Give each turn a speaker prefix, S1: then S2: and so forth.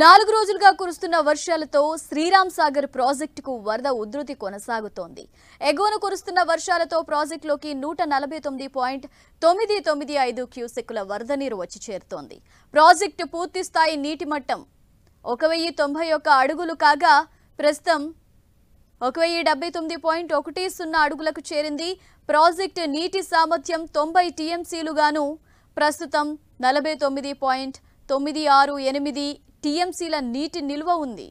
S1: నాలుగు రోజులుగా కురుస్తున్న వర్షాలతో శ్రీరామ్ సాగర్ ప్రాజెక్టుకు వరద ఉధృతి కొనసాగుతోంది ఎగువను కురుస్తున్న వర్షాలతో ప్రాజెక్టులోకి నూట నలభై తొమ్మిది పాయింట్ తొమ్మిది తొమ్మిది ఐదు క్యూసెక్కుల వరద నీరు వచ్చి చేరుతోంది ప్రాజెక్టు పూర్తిస్థాయి నీటి మట్టం ఒక వెయ్యి తొంభై ఒక్క అడుగులు కాగా ప్రస్తుతం ఒక వెయ్యి డెబ్బై తొమ్మిది పాయింట్ ఒకటి సున్నా అడుగులకు చేరింది ప్రాజెక్టు నీటి సామర్థ్యం తొంభై టీఎంసీలుగాను ప్రస్తుతం నలభై తొమ్మిది పాయింట్ తొమ్మిది ఆరు ఎనిమిది టీఎంసీల నీటి నిల్వ ఉంది